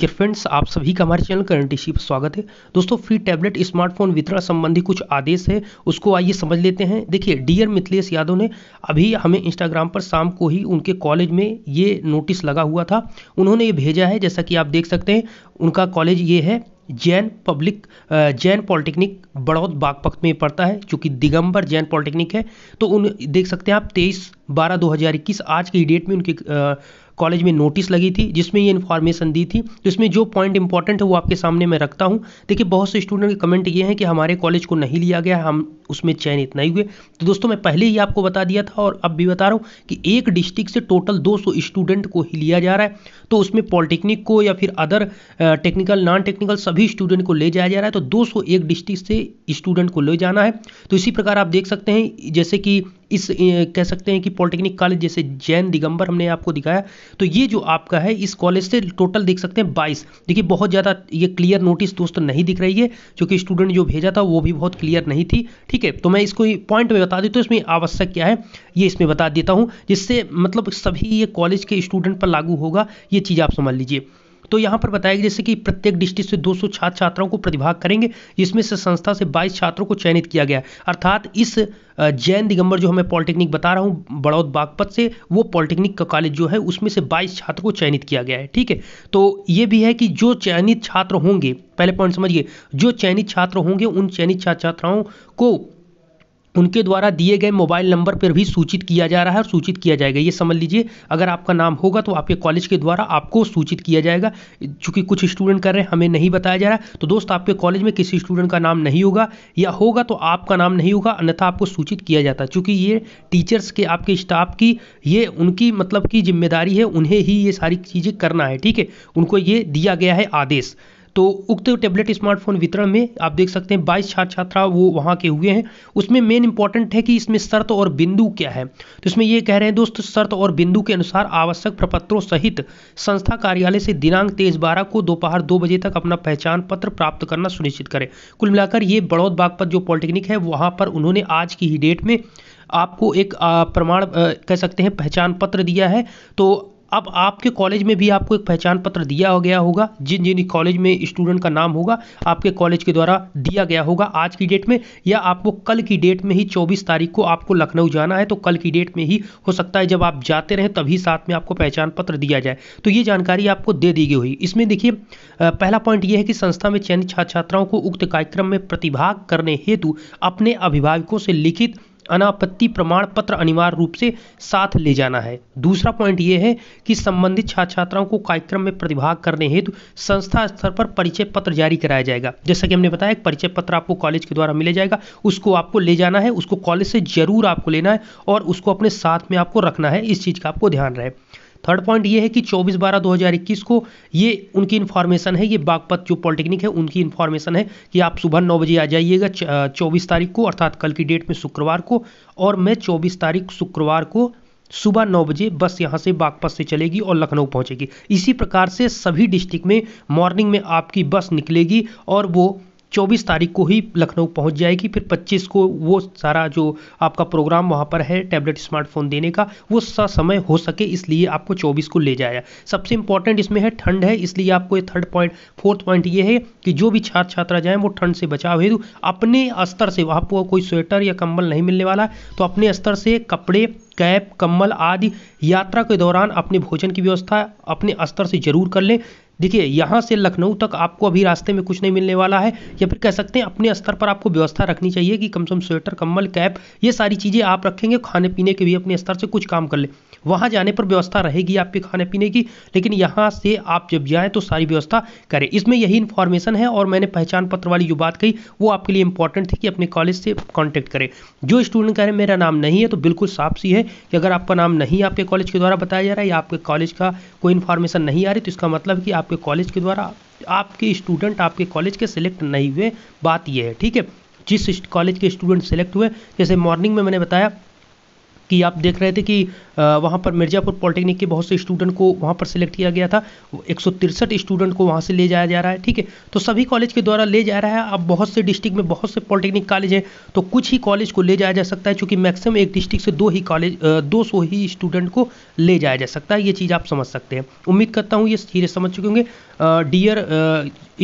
dear friends आप सभी का हमारे चैनल करंट इसी पर स्वागत है दोस्तों फ्री टैबलेट स्मार्टफोन वितरण संबंधी कुछ आदेश है उसको आइए समझ लेते हैं देखिए डियर मिथिलेश यादव ने अभी हमें इंस्टाग्राम पर शाम को ही उनके कॉलेज में ये नोटिस लगा हुआ था उन्होंने ये भेजा है जैसा कि आप देख सकते हैं उनका कॉलेज ये है जैन पब्लिक जैन पॉलिटेक्निक बड़ौद बागपत में पड़ता है चूँकि दिगंबर जैन पॉलिटेक्निक है तो उन देख सकते हैं आप तेईस बारह दो हज़ार इक्कीस आज की डेट में उनके कॉलेज में नोटिस लगी थी जिसमें ये इन्फॉर्मेशन दी थी इसमें जो पॉइंट इंपॉर्टेंट है वो आपके सामने मैं रखता हूँ देखिए बहुत से स्टूडेंट के कमेंट ये हैं कि हमारे कॉलेज को नहीं लिया गया हम उसमें चयन इतना ही हुए तो दोस्तों मैं पहले ही आपको बता दिया था और अब भी बता रहा हूँ कि एक डिस्ट्रिक्ट से टोटल दो स्टूडेंट को ही लिया जा रहा है तो उसमें पॉलिटेक्निक को या फिर अदर टेक्निकल नॉन टेक्निकल सभी स्टूडेंट को ले जाया जा रहा है तो एक डिस्ट्रिक्ट से स्टूडेंट को ले जाना है तो इसी प्रकार आप देख सकते हैं जैसे कि इस कह सकते हैं कि पॉलिटेक्निक कॉलेज जैसे जैन दिगंबर हमने आपको दिखाया तो ये जो आपका है इस कॉलेज से टोटल देख सकते हैं बाईस देखिए बहुत ज़्यादा ये क्लियर नोटिस दोस्तों नहीं दिख रही है क्योंकि स्टूडेंट जो भेजा था वो भी बहुत क्लियर नहीं थी ठीक है तो मैं इसको पॉइंट में बता देता हूँ इसमें आवश्यक क्या है ये इसमें बता देता हूँ जिससे मतलब सभी ये कॉलेज के स्टूडेंट पर लागू होगा ये चीज़ आप समझ लीजिए तो यहाँ पर बताया गया जैसे कि प्रत्येक डिस्ट्रिक्ट से दो छात्र छात्राओं को प्रतिभाग करेंगे जिसमें से संस्था से बाईस छात्रों को चयनित किया गया अर्थात इस जैन दिगंबर जो हमें पॉलिटेक्निक बता रहा हूँ बड़ौद बागपत से वो पॉलिटेक्निक का कॉलेज जो है उसमें से 22 छात्र को चयनित किया गया है ठीक है तो ये भी है कि जो चयनित छात्र होंगे पहले पॉइंट समझिए जो चयनित छात्र होंगे उन चयनित छात्र छात्राओं को उनके द्वारा दिए गए मोबाइल नंबर पर भी सूचित किया जा रहा है और सूचित किया जाएगा ये समझ लीजिए अगर आपका नाम होगा तो आपके कॉलेज के द्वारा आपको सूचित किया जाएगा चूंकि कुछ स्टूडेंट कर रहे हैं हमें नहीं बताया जा रहा तो दोस्त आपके कॉलेज में किसी स्टूडेंट का नाम नहीं होगा या होगा तो आपका नाम नहीं होगा अन्यथा आपको सूचित किया जाता है चूँकि ये टीचर्स के आपके स्टाफ की ये उनकी मतलब की जिम्मेदारी है उन्हें ही ये सारी चीज़ें करना है ठीक है उनको ये दिया गया है आदेश तो उक्त टेबलेट स्मार्टफोन वितरण में आप देख सकते हैं बाईस छात्र छात्रा वो वहाँ के हुए हैं उसमें मेन इंपॉर्टेंट है कि इसमें शर्त और बिंदु क्या है तो इसमें ये कह रहे हैं दोस्त शर्त और बिंदु के अनुसार आवश्यक प्रपत्रों सहित संस्था कार्यालय से दिनांक तेईस बारह को दोपहर दो बजे तक अपना पहचान पत्र प्राप्त करना सुनिश्चित करें कुल मिलाकर ये बड़ौद बागपत जो पॉलिटेक्निक है वहाँ पर उन्होंने आज की ही डेट में आपको एक प्रमाण कह सकते हैं पहचान पत्र दिया है तो अब आपके कॉलेज में भी आपको एक पहचान पत्र दिया हो गया होगा जिन जिन कॉलेज में स्टूडेंट का नाम होगा आपके कॉलेज के द्वारा दिया गया होगा आज की डेट में या आपको कल की डेट में ही 24 तारीख को आपको लखनऊ जाना है तो कल की डेट में ही हो सकता है जब आप जाते रहें तभी साथ में आपको पहचान पत्र दिया जाए तो ये जानकारी आपको दे दी गई हुई इसमें देखिए पहला पॉइंट यह है कि संस्था में चयनित छात्र छात्राओं को उक्त कार्यक्रम में प्रतिभाग करने हेतु अपने अभिभावकों से लिखित अनापत्ति प्रमाण पत्र अनिवार्य रूप से साथ ले जाना है दूसरा पॉइंट ये है कि संबंधित छात्र छात्राओं को कार्यक्रम में प्रतिभाग करने हेतु संस्था स्तर पर परिचय पत्र जारी कराया जाएगा जैसा कि हमने बताया परिचय पत्र आपको कॉलेज के द्वारा मिले जाएगा उसको आपको ले जाना है उसको कॉलेज से जरूर आपको लेना है और उसको अपने साथ में आपको रखना है इस चीज़ का आपको ध्यान रहे थर्ड पॉइंट ये है कि 24 बारह 2021 को ये उनकी इन्फॉर्मेशन है ये बागपत जो पॉलिटेक्निक है उनकी इन्फॉर्मेशन है कि आप सुबह नौ बजे आ जाइएगा चौबीस तारीख को अर्थात कल की डेट में शुक्रवार को और मैं चौबीस तारीख शुक्रवार को सुबह नौ बजे बस यहाँ से बागपत से चलेगी और लखनऊ पहुँचेगी इसी प्रकार से सभी डिस्ट्रिक्ट में मॉर्निंग में आपकी बस निकलेगी और वो चौबीस तारीख को ही लखनऊ पहुंच जाएगी फिर पच्चीस को वो सारा जो आपका प्रोग्राम वहाँ पर है टैबलेट स्मार्टफोन देने का वो समय हो सके इसलिए आपको चौबीस को ले जाया सबसे इंपॉर्टेंट इसमें है ठंड है इसलिए आपको ये थर्ड पॉइंट फोर्थ पॉइंट ये है कि जो भी छात्र छात्रा जाएँ वो ठंड से बचाव हेतु अपने स्तर से आपको कोई स्वेटर या कंबल नहीं मिलने वाला तो अपने स्तर से कपड़े कैप कम्बल आदि यात्रा के दौरान अपने भोजन की व्यवस्था अपने स्तर से जरूर कर लें देखिए यहाँ से लखनऊ तक आपको अभी रास्ते में कुछ नहीं मिलने वाला है या फिर कह सकते हैं अपने स्तर पर आपको व्यवस्था रखनी चाहिए कि कम से कम स्वेटर कम्बल कैप ये सारी चीज़ें आप रखेंगे खाने पीने के भी अपने स्तर से कुछ काम कर ले वहाँ जाने पर व्यवस्था रहेगी आपके खाने पीने की लेकिन यहाँ से आप जब जाएँ तो सारी व्यवस्था करें इसमें यही इन्फॉर्मेशन है और मैंने पहचान पत्र वाली जो बात कही वो आपके लिए इंपॉर्टेंट थी कि अपने कॉलेज से कॉन्टैक्ट करें जो स्टूडेंट कह रहे मेरा नाम नहीं है तो बिल्कुल साफ सी है कि अगर आपका नाम नहीं आपके कॉलेज के द्वारा बताया जा रहा है या आपके कॉलेज का कोई इन्फॉर्मेशन नहीं आ रही तो इसका मतलब कि आप आपके कॉलेज के द्वारा आपके स्टूडेंट आपके कॉलेज के सिलेक्ट नहीं हुए बात यह है ठीक है जिस कॉलेज के स्टूडेंट सेलेक्ट हुए जैसे मॉर्निंग में मैंने बताया कि आप देख रहे थे कि वहाँ पर मिर्ज़ापुर पॉलिटेक्निक के बहुत से स्टूडेंट को वहाँ पर सिलेक्ट किया गया था एक स्टूडेंट को वहाँ से ले जाया जा रहा है ठीक है तो सभी कॉलेज के द्वारा ले जा रहा है अब बहुत से डिस्ट्रिक्ट में बहुत से पॉलिटेक्निक कॉलेज हैं तो कुछ ही कॉलेज को ले जाया जा सकता है चूँकि मैक्सिमम एक डिस्ट्रिक्ट से दो ही कॉलेज दो सौ ही स्टूडेंट को ले जाया जा सकता है ये चीज़ आप समझ सकते हैं उम्मीद करता हूँ ये चीज़ें समझ चुके होंगे डियर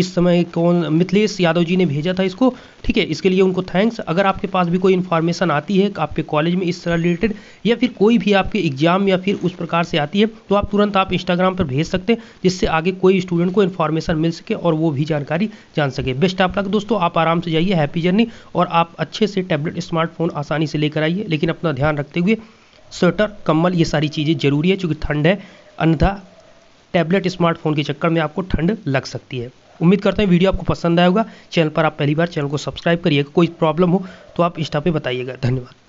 इस समय कौन मिथिलेश यादव जी ने भेजा था इसको ठीक है इसके लिए उनको थैंक्स अगर आपके पास भी कोई इन्फॉर्मेशन आती है आपके कॉलेज में इस रिलेटेड या फिर कोई भी आपके एग्जाम या फिर उस प्रकार से आती है तो आप तुरंत आप इंस्टाग्राम पर भेज सकते हैं जिससे आगे कोई स्टूडेंट को इन्फॉर्मेशन मिल सके और वो भी जानकारी जान सके बेस्ट आप लग दोस्तों आप आराम से जाइए हैप्पी जर्नी और आप अच्छे से टैबलेट स्मार्टफोन आसानी से लेकर आइए लेकिन अपना ध्यान रखते हुए स्वेटर कम्बल ये सारी चीज़ें जरूरी है चूँकि ठंड है अन्यथा टैबलेट स्मार्टफोन के चक्कर में आपको ठंड लग सकती है उम्मीद करते हैं वीडियो आपको पसंद आएगा चैनल पर आप पहली बार चैनल को सब्सक्राइब करिएगा कोई प्रॉब्लम हो तो आप इंस्टा पे बताइएगा धन्यवाद